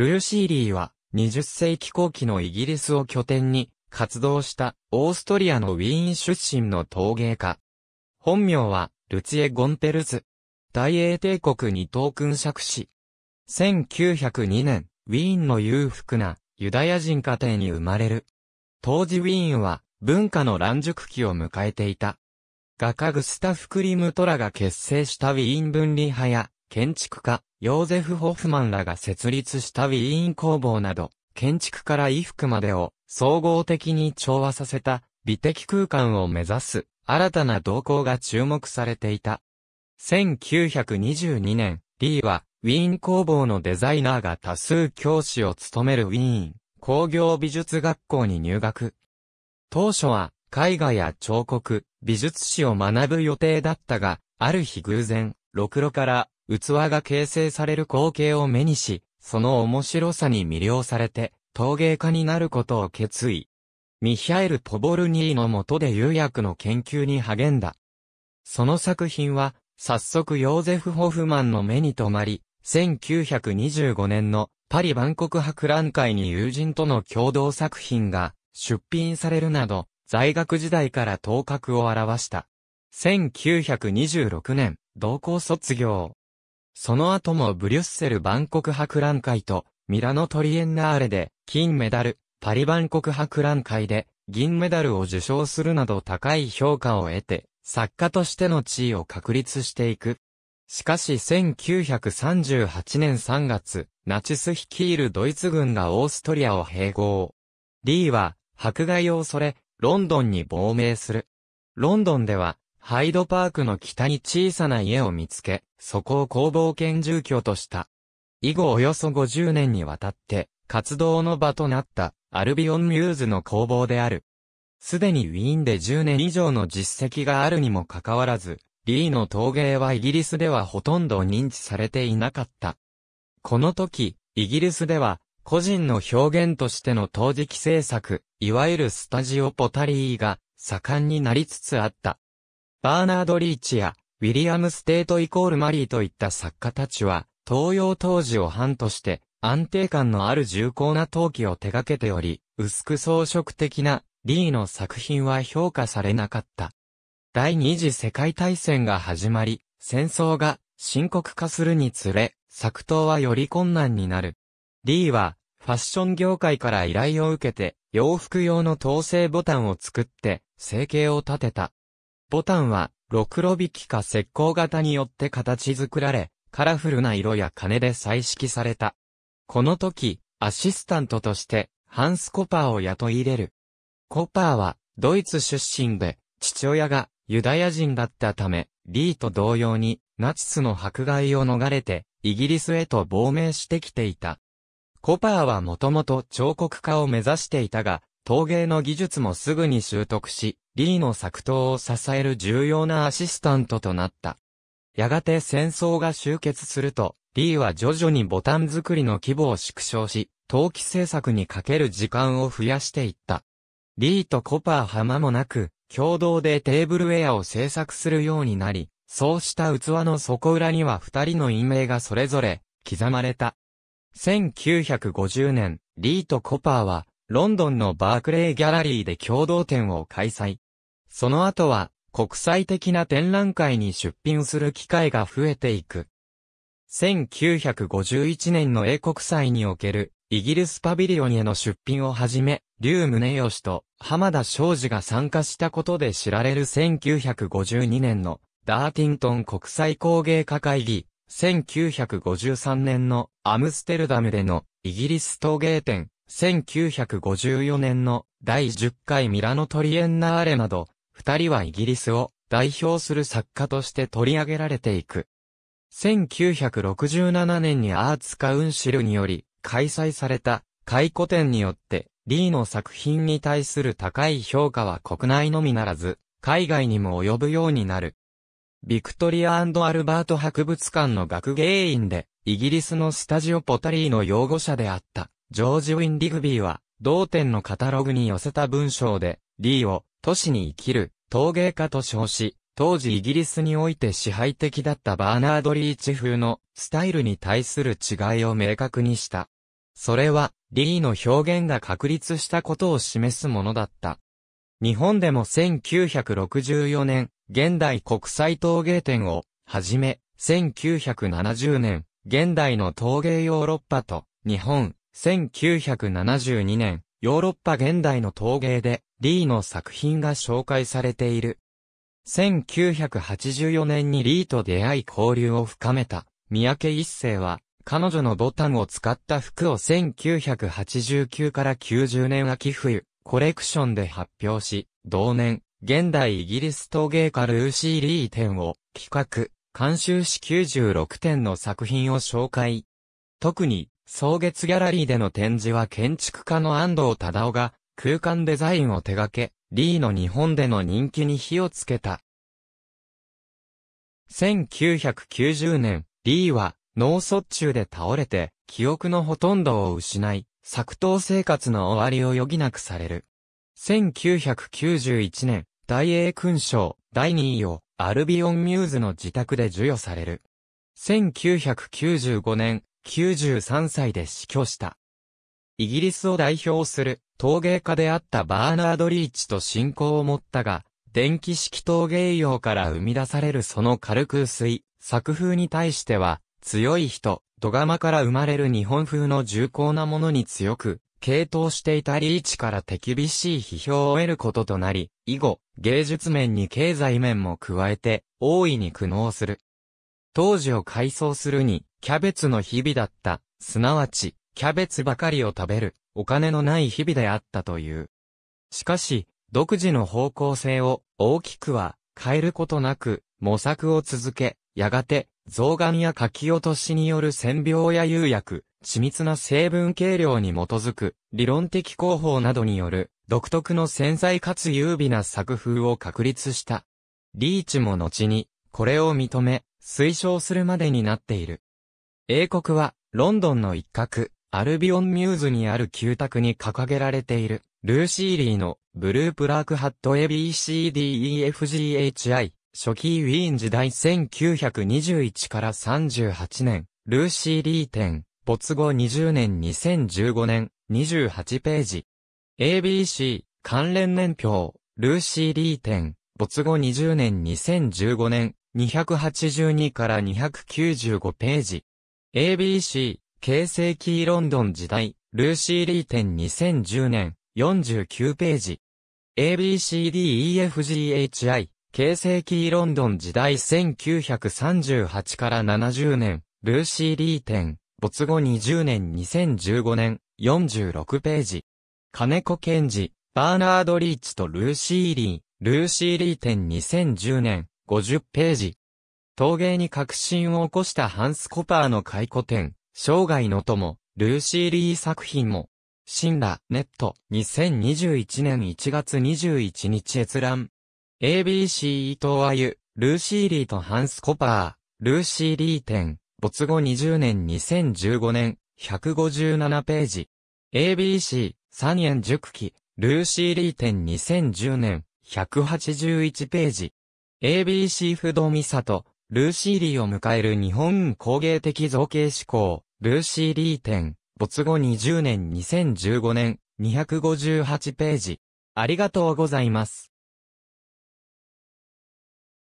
ルルシーリーは20世紀後期のイギリスを拠点に活動したオーストリアのウィーン出身の陶芸家。本名はルツエ・ゴンペルズ。大英帝国に等君爵士。1902年、ウィーンの裕福なユダヤ人家庭に生まれる。当時ウィーンは文化の乱熟期を迎えていた。画家グスタフ・クリムトラが結成したウィーン分離派や建築家、ヨーゼフ・ホフマンらが設立したウィーン工房など、建築から衣服までを総合的に調和させた美的空間を目指す新たな動向が注目されていた。1922年、リーはウィーン工房のデザイナーが多数教師を務めるウィーン工業美術学校に入学。当初は絵画や彫刻、美術史を学ぶ予定だったが、ある日偶然、ろくろから器が形成される光景を目にし、その面白さに魅了されて、陶芸家になることを決意。ミヒャエル・ポボルニーの下で釉薬の研究に励んだ。その作品は、早速ヨーゼフ・ホフマンの目に留まり、1925年のパリ万国博覧会に友人との共同作品が出品されるなど、在学時代から頭角を現した。1926年、同校卒業。その後もブリュッセル万国博覧会と、ミラノトリエンナーレで、金メダル、パリ万国博覧会で、銀メダルを受賞するなど高い評価を得て、作家としての地位を確立していく。しかし1938年3月、ナチス率いるドイツ軍がオーストリアを併合。リーは、迫害を恐れ、ロンドンに亡命する。ロンドンでは、ハイドパークの北に小さな家を見つけ、そこを工房兼住居とした。以後およそ50年にわたって、活動の場となったアルビオンミューズの工房である。すでにウィーンで10年以上の実績があるにもかかわらず、リーの陶芸はイギリスではほとんど認知されていなかった。この時、イギリスでは、個人の表現としての陶磁器制作、いわゆるスタジオポタリーが盛んになりつつあった。バーナード・リーチや、ウィリアム・ステートイコール・マリーといった作家たちは、東洋当時を範として、安定感のある重厚な陶器を手掛けており、薄く装飾的な、リーの作品は評価されなかった。第二次世界大戦が始まり、戦争が深刻化するにつれ、作刀はより困難になる。リーは、ファッション業界から依頼を受けて、洋服用の統制ボタンを作って、生計を立てた。ボタンは、ろくろ引きか石膏型によって形作られ、カラフルな色や金で彩色された。この時、アシスタントとして、ハンス・コパーを雇い入れる。コパーは、ドイツ出身で、父親がユダヤ人だったため、リーと同様に、ナチスの迫害を逃れて、イギリスへと亡命してきていた。コパーはもともと彫刻家を目指していたが、陶芸の技術もすぐに習得し、リーの作刀を支える重要なアシスタントとなった。やがて戦争が終結すると、リーは徐々にボタン作りの規模を縮小し、陶器製作にかける時間を増やしていった。リーとコパー浜もなく、共同でテーブルウェアを制作するようになり、そうした器の底裏には二人の陰名がそれぞれ刻まれた。1950年、リーとコパーはロンドンのバークレーギャラリーで共同展を開催。その後は、国際的な展覧会に出品する機会が増えていく。1951年の英国祭におけるイギリスパビリオンへの出品をはじめ、ネ宗義と浜田昌司が参加したことで知られる1952年のダーティントン国際工芸家会議、1953年のアムステルダムでのイギリス陶芸展、1954年の第10回ミラノトリエンナーレなど、二人はイギリスを代表する作家として取り上げられていく。1967年にアーツカウンシルにより開催された回顧展によって、リーの作品に対する高い評価は国内のみならず、海外にも及ぶようになる。ビクトリアアルバート博物館の学芸員で、イギリスのスタジオポタリーの擁護者であった。ジョージ・ウィン・リグビーは、同店のカタログに寄せた文章で、リーを、都市に生きる、陶芸家と称し、当時イギリスにおいて支配的だったバーナード・リーチ風のスタイルに対する違いを明確にした。それは、リーの表現が確立したことを示すものだった。日本でも1964年、現代国際陶芸展を、はじめ、1970年、現代の陶芸ヨーロッパと、日本、1972年、ヨーロッパ現代の陶芸で、リーの作品が紹介されている。1984年にリーと出会い交流を深めた、三宅一世は、彼女のボタンを使った服を1989から90年秋冬、コレクションで発表し、同年、現代イギリス陶芸家ルーシー・リー展を企画、監修し96点の作品を紹介。特に、草月ギャラリーでの展示は建築家の安藤忠夫が空間デザインを手掛け、リーの日本での人気に火をつけた。1990年、リーは脳卒中で倒れて、記憶のほとんどを失い、作刀生活の終わりを余儀なくされる。1991年、大英勲章第2位をアルビオンミューズの自宅で授与される。1995年、93歳で死去した。イギリスを代表する陶芸家であったバーナード・リーチと信仰を持ったが、電気式陶芸用から生み出されるその軽く薄い作風に対しては、強い人、土釜から生まれる日本風の重厚なものに強く、傾倒していたリーチから手厳しい批評を得ることとなり、以後、芸術面に経済面も加えて、大いに苦悩する。当時を回想するに、キャベツの日々だった、すなわち、キャベツばかりを食べる、お金のない日々であったという。しかし、独自の方向性を大きくは変えることなく模索を続け、やがて増眼や書き落としによる線病や釉薬、緻密な成分計量に基づく理論的工法などによる独特の繊細かつ優美な作風を確立した。リーチも後にこれを認め推奨するまでになっている。英国は、ロンドンの一角、アルビオンミューズにある旧宅に掲げられている、ルーシーリーの、ブループラークハット ABCDEFGHI、初期ウィーン時代1921から38年、ルーシーリー展、没後20年2015年、28ページ。ABC、関連年表、ルーシーリー展、没後20年2015年、282から295ページ。ABC、形成キーロンドン時代、ルーシー・リー展2010年、49ページ。ABCDEFGHI、形成キーロンドン時代1938から70年、ルーシー・リー展、没後20年2015年、46ページ。金子健治、バーナード・リーチとルーシー・リー、ルーシー・リー展2010年、50ページ。陶芸に革新を起こしたハンス・コパーの回顧展、生涯の友、ルーシー・リー作品も、シンラ、ネット、2021年1月21日閲覧。ABC 伊藤あゆ、ルーシー・リーとハンス・コパー、ルーシー・リー展、没後20年2015年、157ページ。ABC、三ニ熟記、ルーシー・リー展2010年、181ページ。ABC 不動美里、ルーシーリーを迎える日本工芸的造形志向、ルーシーリー展、没後20年2015年、258ページ。ありがとうございます。